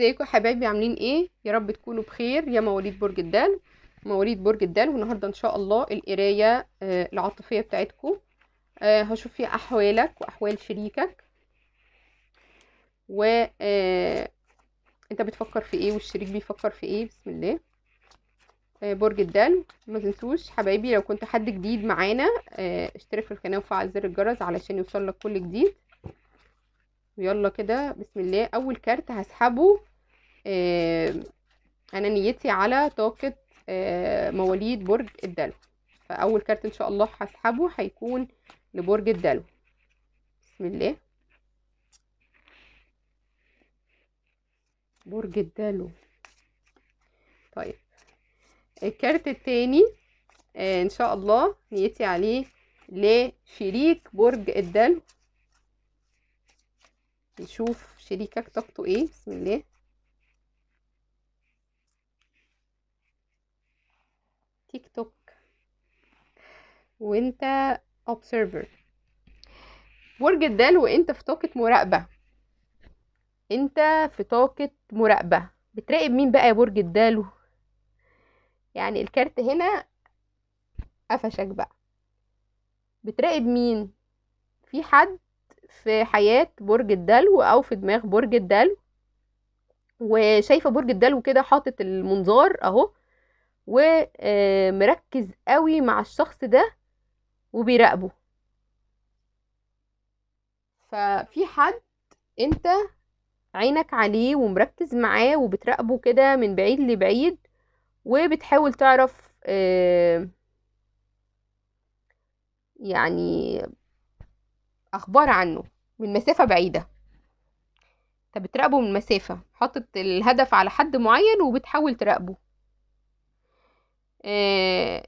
ازيكم حبايبي عاملين ايه يا رب تكونوا بخير يا مواليد برج الدلو مواليد برج الدلو والنهارده ان شاء الله القرايه آه، العاطفيه بتاعتكم آه، هشوف فيها احوالك واحوال شريكك و آه، انت بتفكر في ايه والشريك بيفكر في ايه بسم الله برج الدلو ما تنسوش حبايبي لو كنت حد جديد معانا اشترك في القناه وفعل زر الجرس علشان يوصل لك كل جديد ويلا كده بسم الله اول كارت هسحبه آه، انا نيتي على طاقة آه، مواليد برج الدلو فاول كارت ان شاء الله هسحبه هيكون لبرج الدلو بسم الله برج الدلو طيب الكارت التاني آه، ان شاء الله نيتي عليه لشريك برج الدلو نشوف شريكك طاقته ايه بسم الله وانت observer برج الدال وانت في طاقة مراقبة انت في طاقة مراقبة بتراقب مين بقى يا برج الدال يعني الكارت هنا قفشك بقى بتراقب مين في حد في حياة برج الدلو او في دماغ برج الدلو وشايفة برج الدلو كده حاطط المنظار اهو ومركز قوي مع الشخص ده وبيراقبه ففي حد انت عينك عليه ومركز معاه وبتراقبه كده من بعيد لبعيد وبتحاول تعرف آه، يعني اخبار عنه من مسافة بعيدة انت بتراقبه من مسافة حاطط الهدف على حد معين وبتحاول تراقبه آه،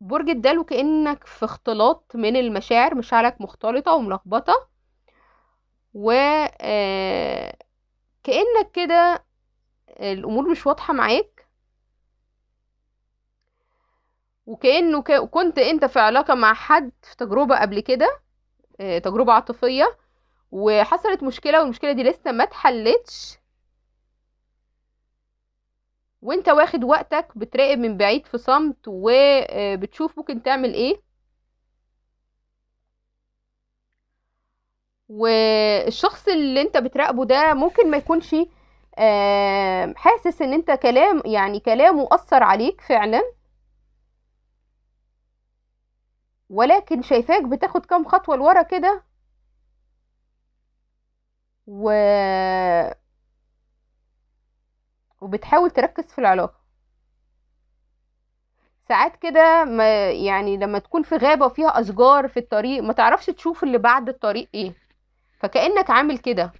برج الدلو كأنك في اختلاط من المشاعر مشاعرك مختلطة وملخبطة و آه، كأنك كده الأمور مش واضحة معاك وكأنه كنت أنت في علاقة مع حد في تجربة قبل كده آه، تجربة عاطفية وحصلت مشكلة والمشكلة دي لسه ما اتحلتش وانت واخد وقتك بتراقب من بعيد في صمت وبتشوف آه، ممكن تعمل ايه والشخص اللي انت بتراقبه ده ممكن ما يكونش آه، حاسس ان انت كلام يعني كلامه اثر عليك فعلا ولكن شايفاك بتاخد كام خطوه لورا كده و وبتحاول تركز في العلاقة ساعات كده يعني لما تكون في غابة وفيها أشجار في الطريق ما تعرفش تشوف اللي بعد الطريق ايه فكأنك عامل كده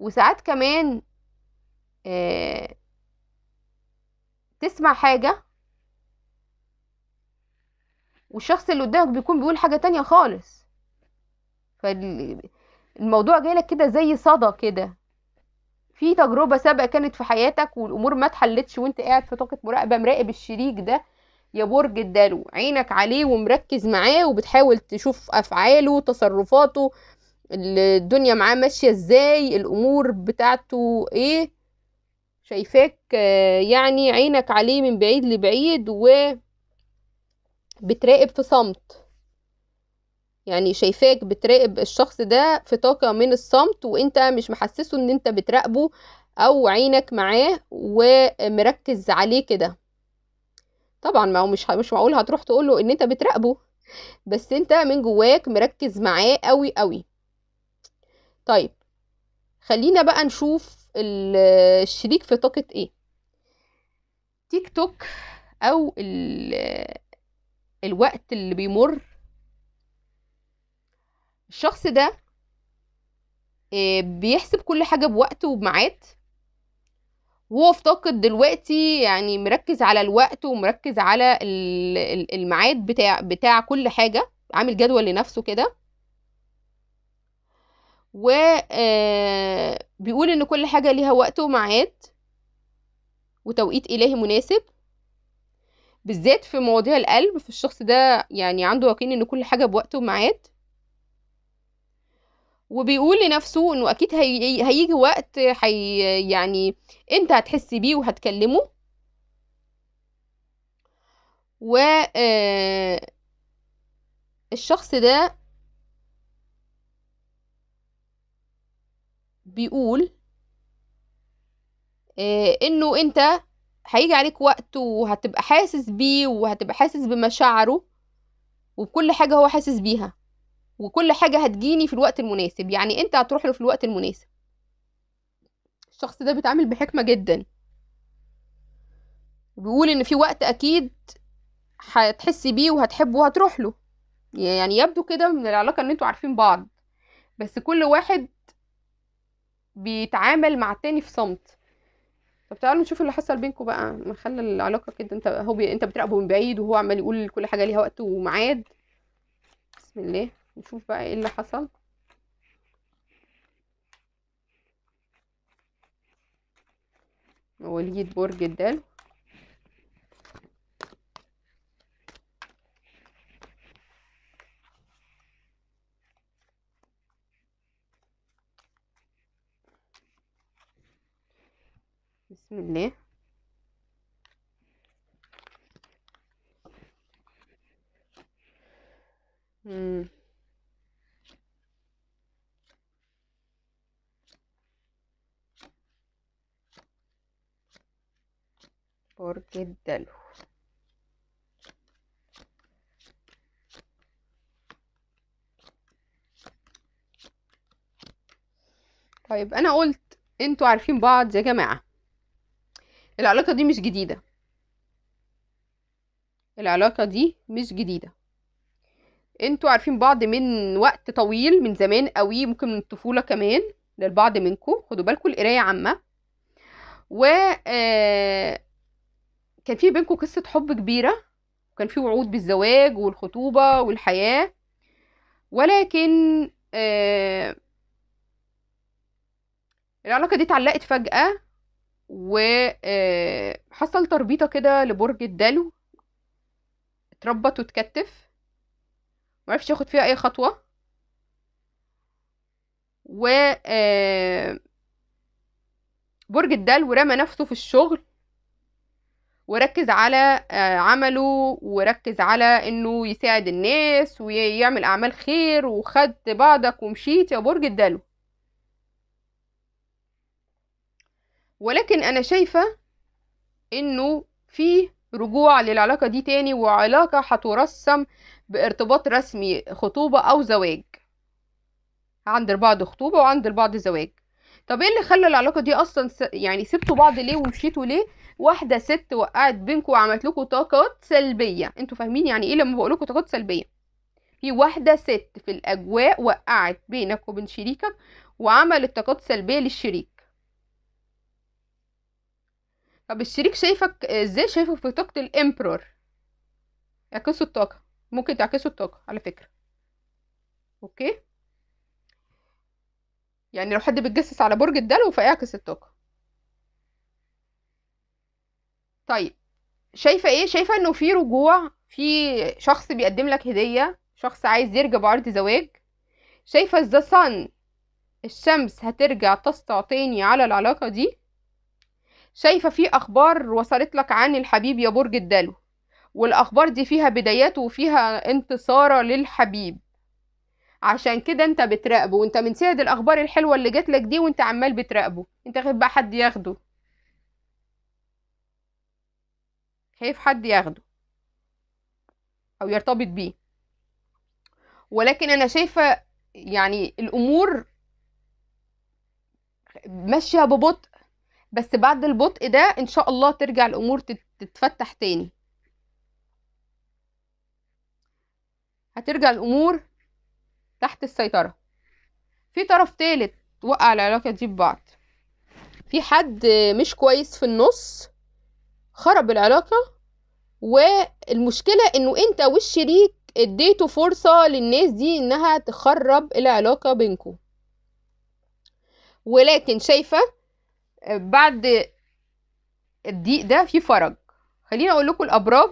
وساعات كمان آه، تسمع حاجة والشخص اللي قدامك بيكون بيقول حاجة تانية خالص فالموضوع جايلك كده زي صدى كده في تجربه سابقه كانت في حياتك والامور ما اتحلتش وانت قاعد في طاقه مراقبه مراقب الشريك ده يا برج الدلو عينك عليه ومركز معاه وبتحاول تشوف افعاله تصرفاته الدنيا معاه ماشيه ازاي الامور بتاعته ايه شايفاك آه، يعني عينك عليه من بعيد لبعيد و بتراقب في صمت يعني شايفاك بتراقب الشخص ده في طاقة من الصمت وانت مش محسسه ان انت بتراقبه او عينك معاه ومركز عليه كده طبعا ما هو مش مش معقول هتروح تقول له ان انت بتراقبه بس انت من جواك مركز معاه قوي قوي طيب خلينا بقى نشوف الشريك في طاقة ايه تيك توك او الوقت اللي بيمر الشخص ده آه، بيحسب كل حاجة بوقت وبميعاد وهو افتقد دلوقتي يعني مركز على الوقت ومركز على الميعاد بتاع بتاع كل حاجة عامل جدول لنفسه كده و آه، بيقول ان كل حاجة ليها وقت وميعاد وتوقيت الهي مناسب بالذات في مواضيع القلب فالشخص ده يعني عنده يقين ان كل حاجة بوقت وميعاد وبيقول لنفسه انه اكيد هي... هيجي وقت حي... يعني انت هتحس بيه وهتكلمه و آه، الشخص ده بيقول آه، انه انت هيجي عليك وقت وهتبقى حاسس بيه وهتبقى حاسس بمشاعره وبكل حاجة هو حاسس بيها وكل حاجه هتجيني في الوقت المناسب يعني انت هتروح له في الوقت المناسب الشخص ده بيتعامل بحكمه جدا بيقول ان في وقت اكيد هتحس بيه وهتحبه وهتروح له يعني يبدو كده من العلاقه ان انتوا عارفين بعض بس كل واحد بيتعامل مع التاني في صمت طب تعالوا نشوف اللي حصل بينكم بقى ما خلى العلاقه كده انت هو بي... انت بتراقبه من بعيد وهو عمال يقول كل حاجه ليها وقت وميعاد بسم الله نشوف بقى ايه اللي حصل وليد برج الدلو بسم الله مم. برج جدا طيب انا قلت انتوا عارفين بعض يا جماعه العلاقه دي مش جديده العلاقه دي مش جديده انتوا عارفين بعض من وقت طويل من زمان قوي ممكن من الطفوله كمان للبعض منكم خدوا بالكم القرايه عامه و آه، كان في بينكم قصة حب كبيرة وكان في وعود بالزواج والخطوبة والحياة ولكن آه العلاقة دي اتعلقت فجأة وحصل آه، تربيطة كده لبرج الدلو اتربط واتكتف معرفش ياخد فيها اي خطوة و آه، برج الدلو رمى نفسه في الشغل وركز على آه، عمله وركز على انه يساعد الناس ويعمل اعمال خير وخدت بعضك ومشيت يا برج الدلو ولكن انا شايفة انه في رجوع للعلاقة دي تاني وعلاقة هترسم بارتباط رسمي خطوبة او زواج عند البعض خطوبة وعند البعض زواج طب ايه اللي خلى العلاقه دي اصلا س... يعني سبتوا بعض ليه ومشيتوا ليه واحده ست وقعت بينكم وعملت لكم طاقات سلبيه انتوا فاهمين يعني ايه لما بقول لكم طاقات سلبيه في واحده ست في الاجواء وقعت بينك وبين شريكك وعملت طاقات سلبيه للشريك طب الشريك شايفك ازاي شايفك في طاقة الامبرور يعكسوا الطاقة ممكن تعكسوا الطاقة على فكرة اوكي يعني لو حد بيتجسس على برج الدلو فاعكس الطاقة طيب شايفة ايه شايفة انه في رجوع في شخص بيقدم لك هدية شخص عايز يرجع بعرض زواج شايفة ذا صن الشمس هترجع تسطع تاني على العلاقة دي شايفة في أخبار وصلت لك عن الحبيب يا برج الدلو والأخبار دي فيها بدايات وفيها انتصارة للحبيب عشان كده انت بتراقبه وانت من سيد الاخبار الحلوه اللي جات لك دي وانت عمال بتراقبه انت خايف بقى حد ياخده خايف حد ياخده او يرتبط بيه ولكن انا شايفه يعني الامور ماشيه ببطء بس بعد البطء ده ان شاء الله ترجع الامور تتفتح تاني هترجع الامور تحت السيطرة في طرف تالت وقع العلاقة دي ببعض في حد مش كويس في النص خرب العلاقة والمشكلة انه انت والشريك اديته فرصة للناس دي انها تخرب العلاقة بينكو ولكن شايفة بعد الضيق ده في فرج خليني اقول لكم الابراج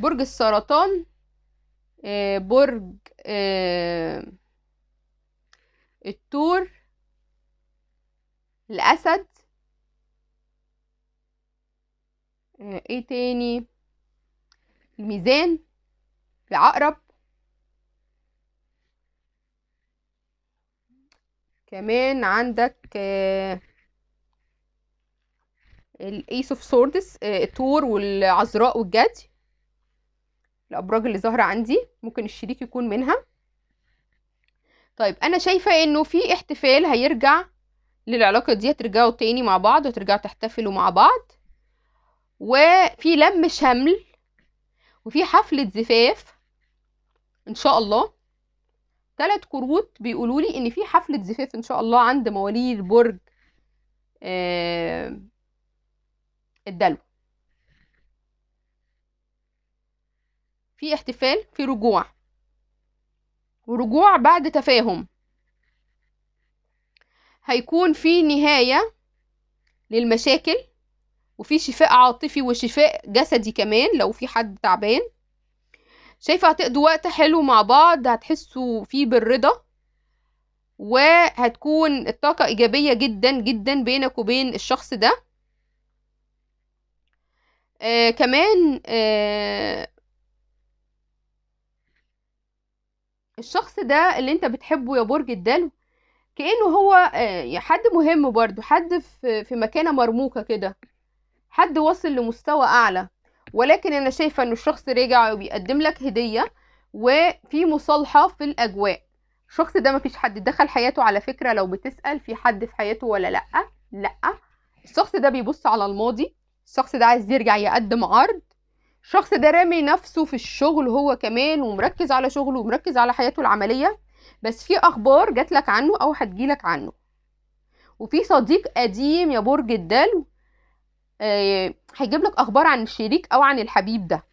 برج السرطان آه، برج آه، التور الأسد آه، ايه تاني الميزان العقرب كمان عندك الايس اوف سوردس التور والعذراء والجدي الابراج اللي ظاهره عندي ممكن الشريك يكون منها طيب انا شايفه انه في احتفال هيرجع للعلاقه دي هترجعوا تاني مع بعض وترجعوا تحتفلوا مع بعض وفي لم شمل وفي حفله زفاف ان شاء الله تلات كروت بيقولوا لي ان في حفله زفاف ان شاء الله عند مواليد برج آه، الدلو في احتفال في رجوع ورجوع بعد تفاهم هيكون في نهاية للمشاكل وفي شفاء عاطفي وشفاء جسدي كمان لو في حد تعبان شايفة هتقضوا وقت حلو مع بعض هتحسوا فيه بالرضا وهتكون الطاقة إيجابية جدا جدا بينك وبين الشخص ده آه كمان آه الشخص ده اللي انت بتحبه يا برج الدلو كأنه هو آه، حد مهم برضو حد في مكانة مرموقة كده حد واصل لمستوى أعلى ولكن أنا شايفة أن الشخص رجع وبيقدم لك هدية وفي مصالحة في الأجواء الشخص ده مفيش حد دخل حياته على فكرة لو بتسأل في حد في حياته ولا لأ لأ الشخص ده بيبص على الماضي الشخص ده عايز يرجع يقدم عرض الشخص ده رامي نفسه في الشغل هو كمان ومركز على شغله ومركز على حياته العمليه بس في اخبار جات لك عنه او هتجيلك عنه وفي صديق قديم يا برج الدلو آه، هيجيب لك اخبار عن الشريك او عن الحبيب ده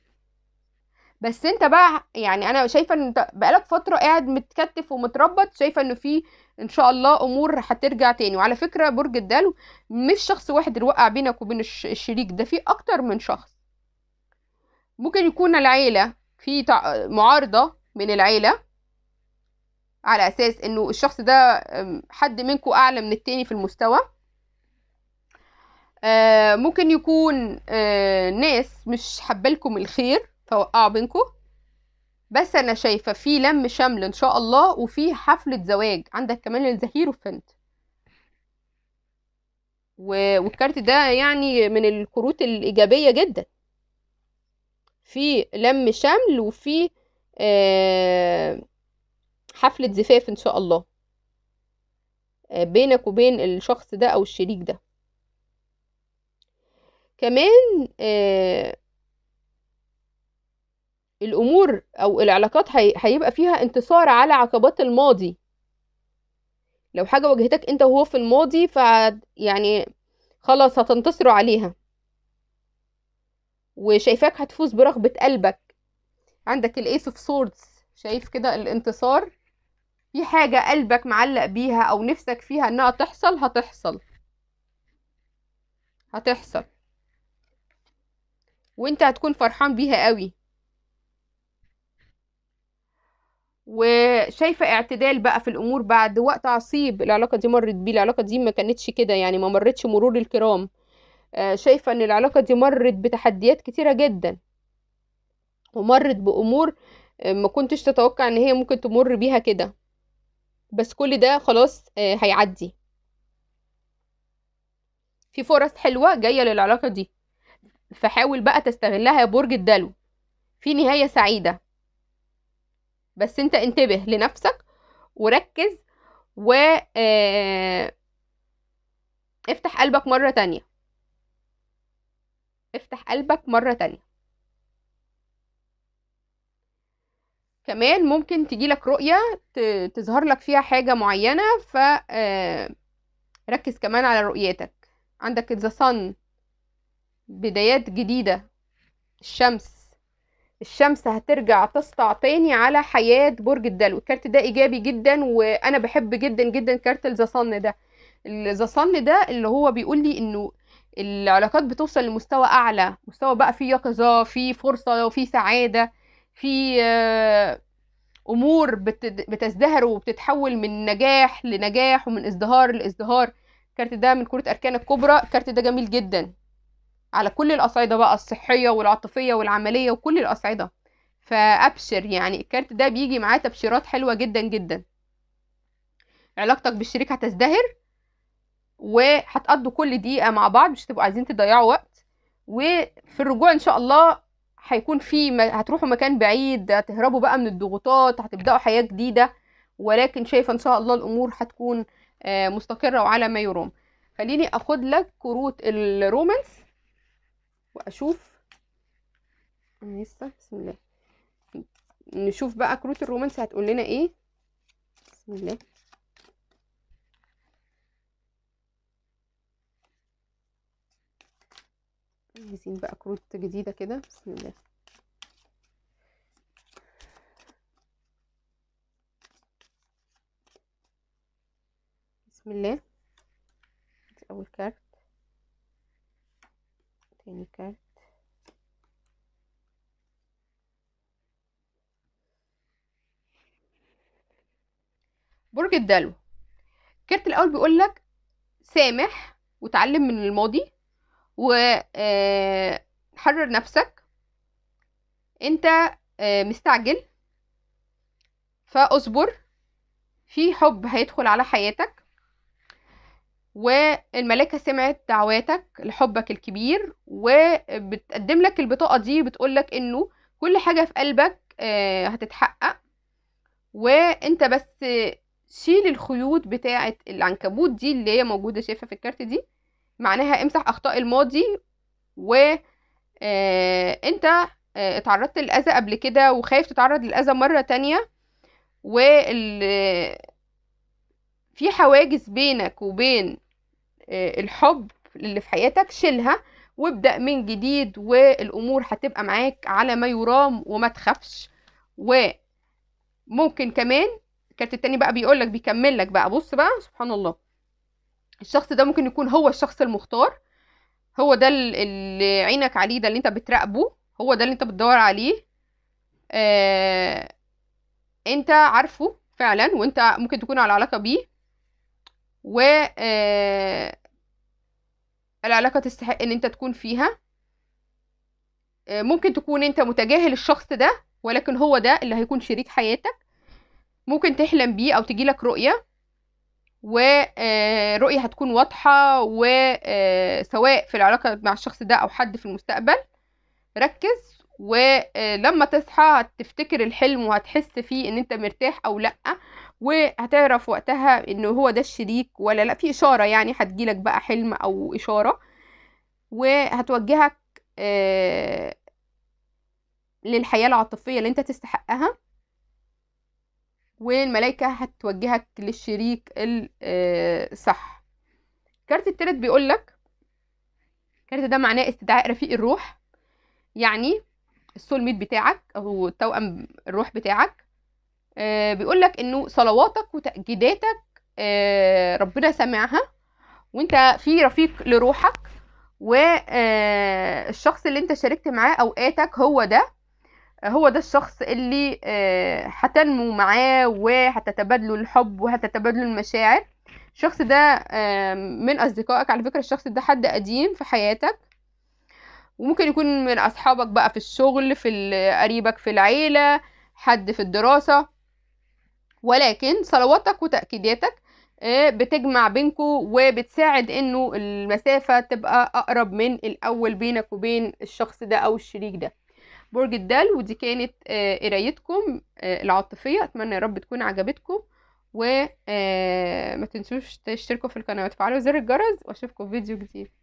بس انت بقى يعني انا شايفه ان انت بقالك فتره قاعد متكتف ومتربط شايفه انه في ان شاء الله امور هترجع تاني وعلى فكره برج الدلو مش شخص واحد اللي وقع بينك وبين الشريك ده في اكتر من شخص ممكن يكون العيلة في معارضة من العيلة على أساس إنه الشخص ده حد منكو أعلى من التاني في المستوى آه، ممكن يكون آه، ناس مش حبلكم الخير فوقعوا بينكو بس انا شايفه في لم شمل ان شاء الله وفي حفله زواج عندك كمان الزهير وفنت والكارت ده يعني من الكروت الايجابيه جدا في لم شمل وفي آه، حفلة زفاف إن شاء الله آه، بينك وبين الشخص ده أو الشريك ده كمان آه، الأمور أو العلاقات هيبقى فيها انتصار على عقبات الماضي لو حاجة واجهتك أنت وهو في الماضي ف يعني خلاص هتنتصروا عليها وشايفاك هتفوز برغبة قلبك عندك الايس اوف سوردز شايف كده الانتصار في حاجة قلبك معلق بيها او نفسك فيها انها تحصل هتحصل هتحصل وانت هتكون فرحان بيها قوي وشايفة اعتدال بقى في الامور بعد وقت عصيب العلاقة دي مرت بيه العلاقة دي ما كانتش كده يعني ما مرتش مرور الكرام آه، شايفة ان العلاقة دي مرت بتحديات كتيرة جدا ومرت بأمور آه، ما كنتش تتوقع ان هي ممكن تمر بيها كده بس كل ده خلاص آه، هيعدي في فرص حلوة جاية للعلاقة دي فحاول بقى تستغلها يا برج الدلو في نهاية سعيدة بس انت انتبه لنفسك وركز و افتح قلبك مرة تانية افتح قلبك مرة تانية كمان ممكن تجيلك رؤية تظهر لك فيها حاجة معينة فركز آه، ركز كمان على رؤيتك عندك the sun بدايات جديدة الشمس الشمس هترجع تسطع تاني على حياة برج الدلو الكارت ده إيجابي جدا وأنا بحب جدا جدا كارت الزصن ده الزصن ده اللي هو بيقول لي إنه العلاقات بتوصل لمستوى اعلى مستوى بقى فيه يقظه فيه فرصه وفيه سعاده فيه آه، امور بتزدهر وبتتحول من نجاح لنجاح ومن ازدهار لازدهار الكارت ده من كرة اركان الكبرى الكارت ده جميل جدا على كل الاصعده بقى الصحيه والعاطفيه والعمليه وكل الاصعده فابشر يعني الكارت ده بيجي معاه تبشيرات حلوه جدا جدا علاقتك بالشريك هتزدهر وهتقضوا كل دقيقه مع بعض مش هتبقوا عايزين تضيعوا وقت وفي الرجوع ان شاء الله هيكون في م... هتروحوا مكان بعيد هتهربوا بقى من الضغوطات هتبداوا حياه جديده ولكن شايفه ان شاء الله الامور هتكون آه، مستقره وعلى ما يرام خليني اخد لك كروت الرومانس واشوف لسه بسم الله نشوف بقى كروت الرومانس هتقول لنا ايه بسم الله مجهزين بقى كروت جديدة كده بسم الله بسم الله دي أول كارت تاني كارت برج الدلو الكارت الأول بيقول لك سامح وتعلم من الماضي وحرر آه، نفسك انت آه، مستعجل فاصبر في حب هيدخل على حياتك والملكة سمعت دعواتك لحبك الكبير وبتقدم لك البطاقة دي لك انه كل حاجة في قلبك آه، هتتحقق وانت بس شيل الخيوط بتاعة العنكبوت دي اللي هي موجودة شايفة في الكارت دي معناها امسح اخطاء الماضي و آه، انت آه، اتعرضت للاذى قبل كده وخايف تتعرض للاذى مره تانية و في حواجز بينك وبين آه، الحب اللي في حياتك شيلها وابدأ من جديد والأمور هتبقى معاك على ما يرام وما تخافش وممكن كمان كانت التاني بقى بيقولك بيكملك بقى بص بقى سبحان الله الشخص ده ممكن يكون هو الشخص المختار هو ده اللي عينك عليه ده اللي انت بتراقبه هو ده اللي انت بتدور عليه آه انت عارفه فعلا وانت ممكن تكون على علاقه بيه و آه العلاقه تستحق ان انت تكون فيها آه ممكن تكون انت متجاهل الشخص ده ولكن هو ده اللي هيكون شريك حياتك ممكن تحلم بيه او تجيلك رؤيه ورؤية آه، هتكون واضحة وسواء آه، في العلاقة مع الشخص ده أو حد في المستقبل ركز ولما آه، تصحى هتفتكر الحلم وهتحس فيه ان انت مرتاح او لا وهتعرف وقتها ان هو ده الشريك ولا لا في اشارة يعني هتجيلك بقى حلم او اشارة وهتوجهك للحياة العاطفية اللي انت تستحقها والملائكة هتوجهك للشريك الصح آه، الكارت التالت بيقولك الكارت ده معناه استدعاء رفيق الروح يعني السول ميت بتاعك او توأم الروح بتاعك آه، بيقولك انه صلواتك وتأجيداتك آه، ربنا سمعها وانت في رفيق لروحك والشخص اللي انت شاركت معاه اوقاتك هو ده هو ده الشخص اللي هتنمو آه، معاه وهتتبادلوا الحب وهتتبادلوا المشاعر الشخص ده آه، من اصدقائك على فكره الشخص ده حد قديم في حياتك وممكن يكون من اصحابك بقى في الشغل في قريبك في العيله حد في الدراسه ولكن صلواتك وتاكيداتك آه، بتجمع بينكم وبتساعد انه المسافه تبقى اقرب من الاول بينك وبين الشخص ده او الشريك ده برج الدلو ودي كانت آه، قرايتكم آه، العاطفية أتمنى يا رب تكون عجبتكم وما آه، تنسوش تشتركوا في القناة وتفعلوا زر الجرس واشوفكم في فيديو جديد